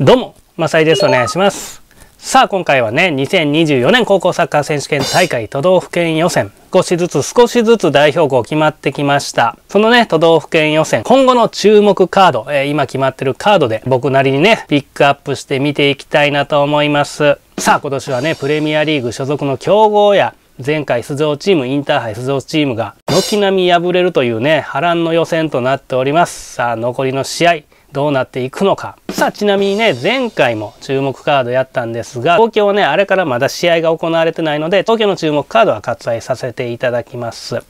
どうも、マサイです。お願いします。さあ、今回はね、2024年高校サッカー選手権大会都道府県予選、少しずつ少しずつ代表校決まってきました。そのね、都道府県予選、今後の注目カード、えー、今決まってるカードで僕なりにね、ピックアップして見ていきたいなと思います。さあ、今年はね、プレミアリーグ所属の強豪や、前回出場チーム、インターハイ出場チームが、軒並み敗れるというね、波乱の予選となっております。さあ、残りの試合、どうなっていくのか。さあ、ちなみにね、前回も注目カードやったんですが、東京はね、あれからまだ試合が行われてないので、東京の注目カードは割愛させていただきます。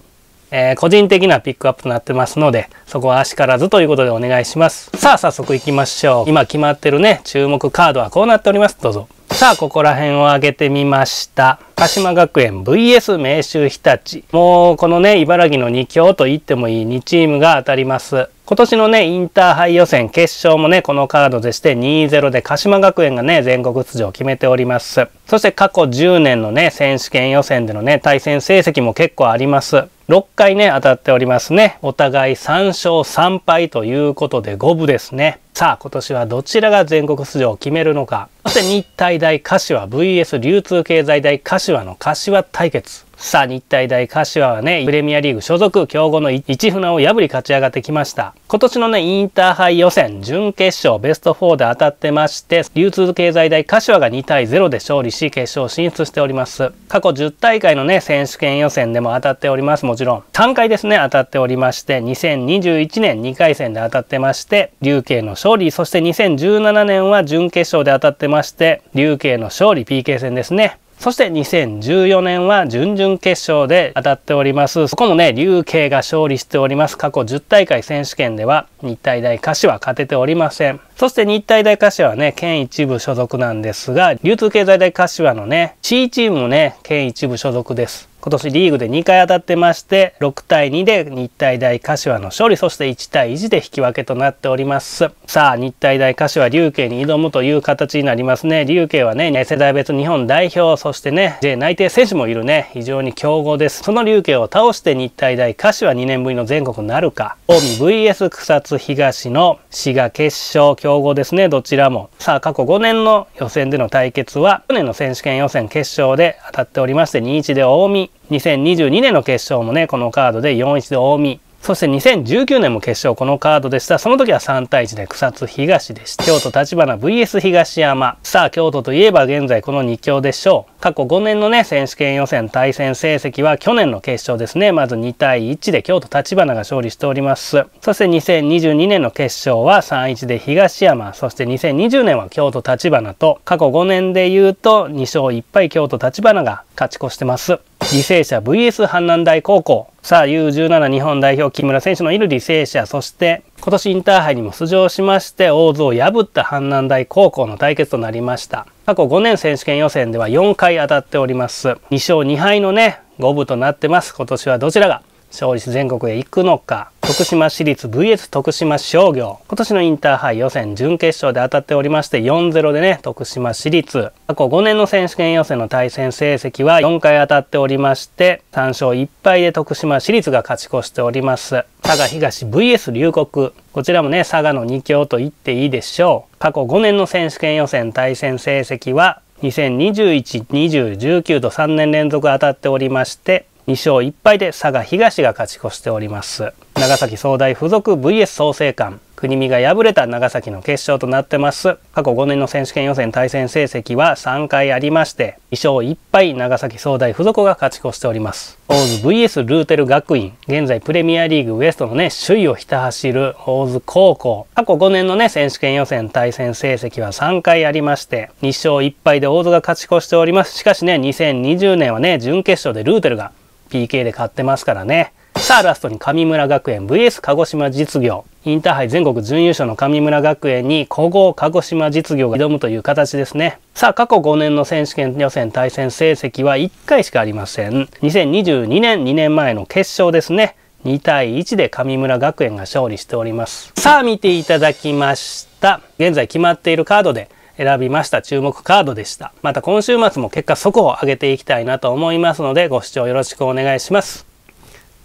えー、個人的なピックアップとなってますので、そこは足からずということでお願いします。さあ、早速行きましょう。今決まってるね、注目カードはこうなっております。どうぞ。さあ、ここら辺を上げてみました。鹿島学園 VS 明秀日立。もう、このね、茨城の2強と言ってもいい2チームが当たります。今年のね、インターハイ予選決勝もね、このカードでして2-0で鹿島学園がね、全国出場を決めております。そして過去10年のね、選手権予選でのね、対戦成績も結構あります。6回ね、当たっておりますね。お互い3勝3敗ということで五分ですね。さあ、今年はどちらが全国出場を決めるのか。そして日体大柏 VS 流通経済大柏の柏対決。さあ、日体大柏はね、プレミアリーグ所属強豪の一船を破り勝ち上がってきました。今年のね、インターハイ予選、準決勝、ベスト4で当たってまして、流通経済大柏が2対0で勝利し、決勝進出しております。過去10大会のね、選手権予選でも当たっております。もちろん3回ですね当たっておりまして2021年2回戦で当たってまして琉慶の勝利そして2017年は準決勝で当たってまして琉慶の勝利 PK 戦ですねそして2014年は準々決勝で当たっております。そこもね、琉慶が勝利しております。過去10大会選手権では日体大柏は勝てておりません。そして日体大柏はね、県一部所属なんですが、流通経済大柏のね、C チームもね、県一部所属です。今年リーグで2回当たってまして6対2で日体大柏の勝利そして1対1で引き分けとなっておりますさあ日体大柏竜慶に挑むという形になりますね竜慶はね世代別日本代表そしてね J 内定選手もいるね非常に強豪ですその竜慶を倒して日体大柏2年ぶりの全国なるか近江 VS 草津東の滋賀決勝強豪ですねどちらもさあ過去5年の予選での対決は去年の選手権予選決勝で当たっておりまして2-1で大見。2022年の決勝もね、このカードで4-1で近江。そして2019年も決勝このカードでした。その時は3対1で草津東でした。京都立花 VS 東山。さあ、京都といえば現在この2強でしょう。過去5年のね、選手権予選対戦成績は去年の決勝ですね。まず2対1で京都立花が勝利しております。そして2022年の決勝は3 1で東山。そして2020年は京都立花と、過去5年で言うと2勝1敗京都立花が勝ち越してます。履正社 VS 阪南大高校。さあ、U17 日本代表木村選手のいる履正社、そして今年インターハイにも出場しまして、大津を破った阪南大高校の対決となりました。過去5年選手権予選では4回当たっております。2勝2敗のね、5部となってます。今年はどちらが勝利し全国へ行くのか。徳島市立 VS 徳島商業。今年のインターハイ予選準決勝で当たっておりまして4-0でね、徳島市立。過去5年の選手権予選の対戦成績は4回当たっておりまして、3勝1敗で徳島市立が勝ち越しております。佐賀東 VS 龍谷。こちらもね、佐賀の2強と言っていいでしょう。過去5年の選手権予選対戦成績は2021、2019と3年連続当たっておりまして、2勝1敗で佐賀東が勝ち越しております長崎総大附属 VS 創成館国見が敗れた長崎の決勝となってます過去5年の選手権予選対戦成績は3回ありまして2勝1敗長崎総大附属が勝ち越しております大津 VS ルーテル学院現在プレミアリーグウエストのね首位をひた走る大津高校過去5年のね選手権予選対戦成績は3回ありまして2勝1敗で大津が勝ち越しておりますしかしね2020年はね準決勝でルーテルが PK で勝ってますからね。さあ、ラストに神村学園 VS 鹿児島実業。インターハイ全国準優勝の神村学園に古豪鹿児島実業が挑むという形ですね。さあ、過去5年の選手権予選対戦成績は1回しかありません。2022年、2年前の決勝ですね。2対1で神村学園が勝利しております。さあ、見ていただきました。現在決まっているカードで選びました注目カードでした。また今週末も結果速報を上げていきたいなと思いますのでご視聴よろしくお願いします。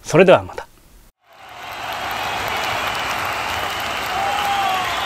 それではまた。